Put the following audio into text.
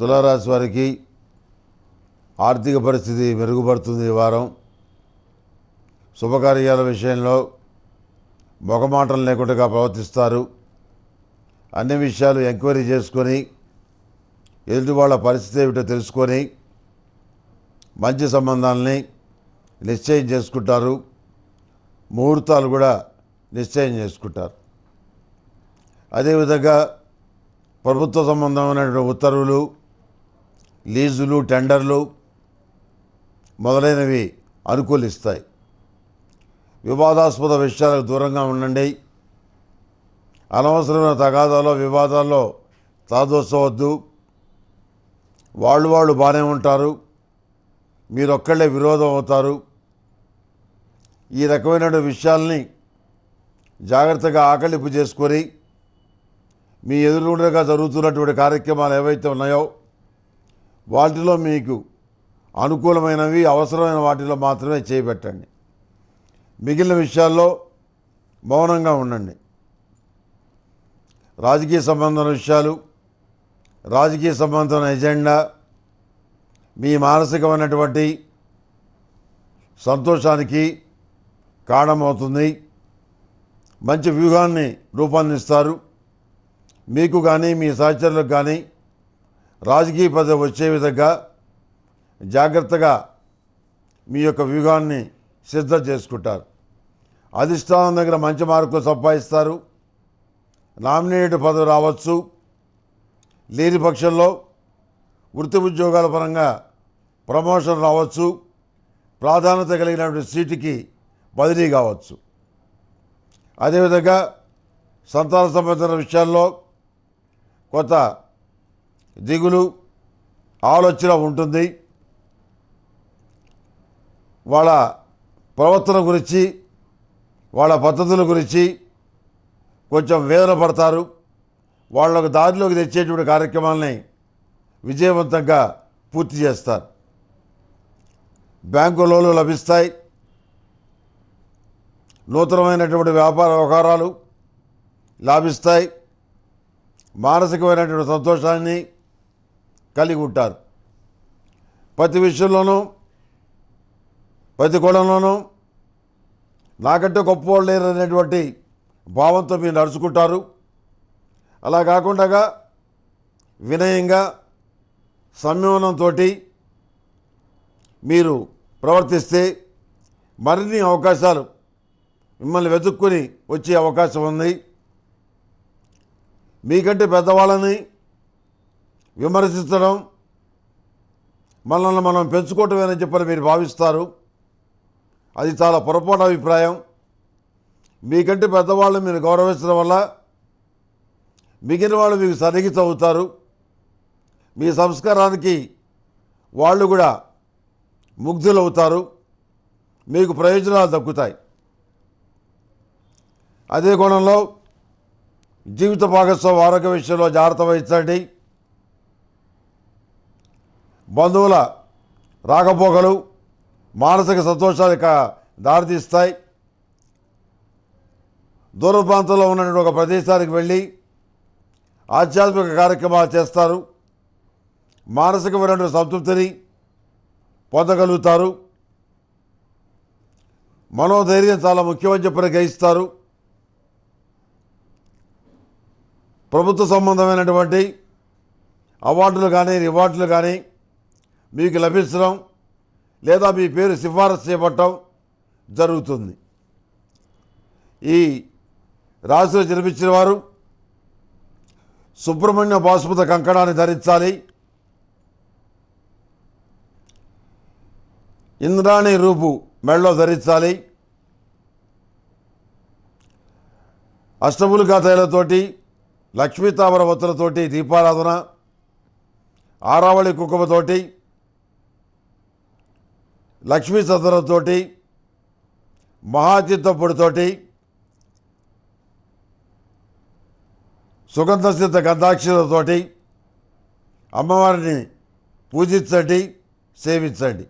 తులారాశి వారికి ఆర్థిక పరిస్థితి మెరుగుపడుతుంది ఈ వారం శుభకార్యాల విషయంలో మొగమాటం లేకుండా ప్రవర్తిస్తారు అన్ని విషయాలు ఎంక్వైరీ చేసుకొని ఎదుటి వాళ్ళ పరిస్థితి ఏమిటో తెలుసుకొని మంచి సంబంధాలని నిశ్చయం చేసుకుంటారు ముహూర్తాలు కూడా నిశ్చయం చేసుకుంటారు అదేవిధంగా ప్రభుత్వ సంబంధమైనటువంటి ఉత్తర్వులు లీజులు టెండర్లు మొదలైనవి అనుకూలిస్తాయి వివాదాస్పద విషయాలకు దూరంగా ఉండండి అనవసరమైన తగాదాలో వివాదాల్లో తాదోసవద్దు వాళ్ళు వాళ్ళు బాగానే ఉంటారు మీరు ఒక్కళ్ళే విరోధం అవుతారు ఈ రకమైన విషయాల్ని జాగ్రత్తగా ఆకలింపు చేసుకొని మీ ఎదురుగుండగా జరుగుతున్నటువంటి కార్యక్రమాలు ఏవైతే ఉన్నాయో వాటిలో మీకు అనుకూలమైనవి అవసరమైన వాటిలో మాత్రమే చేపెట్టండి మిగిలిన విషయాల్లో మౌనంగా ఉండండి రాజకీయ సంబంధమైన విషయాలు రాజకీయ సంబంధమైన ఎజెండా మీ మానసికమైనటువంటి సంతోషానికి కారణమవుతుంది మంచి వ్యూహాన్ని రూపొందిస్తారు మీకు కానీ మీ సహచరులకు కానీ రాజకీయ పదవి వచ్చే విధంగా జాగ్రత్తగా మీ యొక్క వ్యూహాన్ని సిద్ధం చేసుకుంటారు అధిష్టానం దగ్గర మంచి మార్కులు సంపాదిస్తారు నామినేటెడ్ పదవి రావచ్చు లేని పక్షంలో వృత్తి ఉద్యోగాల పరంగా ప్రమోషన్ రావచ్చు ప్రాధాన్యత కలిగినటువంటి సీటుకి బదిలీ కావచ్చు అదేవిధంగా సంతాన సంబంధించిన విషయాల్లో కొత్త దిగులు ఆలోచన ఉంటుంది వాళ్ళ ప్రవర్తన గురించి వాళ్ళ పద్ధతుల గురించి కొంచెం వేదన పడతారు వాళ్ళకు దారిలోకి తెచ్చేటువంటి కార్యక్రమాలని విజయవంతంగా పూర్తి చేస్తారు బ్యాంకు లోన్లు లభిస్తాయి నూతనమైనటువంటి వ్యాపార వ్యవహారాలు లాభిస్తాయి మానసికమైనటువంటి సంతోషాన్ని కలిగి ఉంటారు ప్రతి విషయంలోనూ ప్రతి కోణంలోనూ నాకంటే గొప్పవాళ్ళు లేరు అనేటువంటి భావంతో మీరు నడుచుకుంటారు అలా కాకుండా వినయంగా సంయమనంతో మీరు ప్రవర్తిస్తే మరిన్ని అవకాశాలు మిమ్మల్ని వెతుక్కుని వచ్చే అవకాశం ఉంది మీకంటే పెద్దవాళ్ళని విమర్శించడం మనల్ని మనం పెంచుకోవటమేనని చెప్పని మీరు భావిస్తారు అది చాలా పొరపాటు అభిప్రాయం మీకంటే పెద్దవాళ్ళు మీరు గౌరవించడం వల్ల మిగిలిన వాళ్ళు మీకు సన్నిహితం అవుతారు మీ సంస్కారానికి వాళ్ళు కూడా ముగ్ధులవుతారు మీకు ప్రయోజనాలు దక్కుతాయి అదే కోణంలో జీవిత భాగస్వామి ఆరోగ్య విషయంలో జాగ్రత్త వహించండి బంధువుల రాకపోకలు మానసిక సంతోషాలకు దారితీస్తాయి దూర ప్రాంతంలో ఉన్నటువంటి ఒక ప్రదేశానికి వెళ్ళి ఆధ్యాత్మిక కార్యక్రమాలు చేస్తారు మానసికమైనటువంటి సంతృప్తిని పొందగలుగుతారు మనోధైర్యం చాలా ముఖ్యమని చెప్పిన గ్రహిస్తారు ప్రభుత్వ సంబంధమైనటువంటి అవార్డులు కానీ రివార్డులు కానీ మీకు లభించడం లేదా మీ పేరు సిఫారసు చేయబట్టడం జరుగుతుంది ఈ రాశిలో జన్మించిన వారు సుబ్రహ్మణ్య బాసుమత కంకణాన్ని ధరించాలి ఇంద్రాణి రూపు మెళ్ళో ధరించాలి అష్టములుగా తైలతోటి లక్ష్మీతామర వత్తులతోటి దీపారాధన ఆరావళి కుంకుమతోటి లక్ష్మీ చదరంతోటి మహాచిత్తప్పుడితోటి సుగంధ సిద్ధ గంధాక్షరతోటి అమ్మవారిని పూజించండి సేవించండి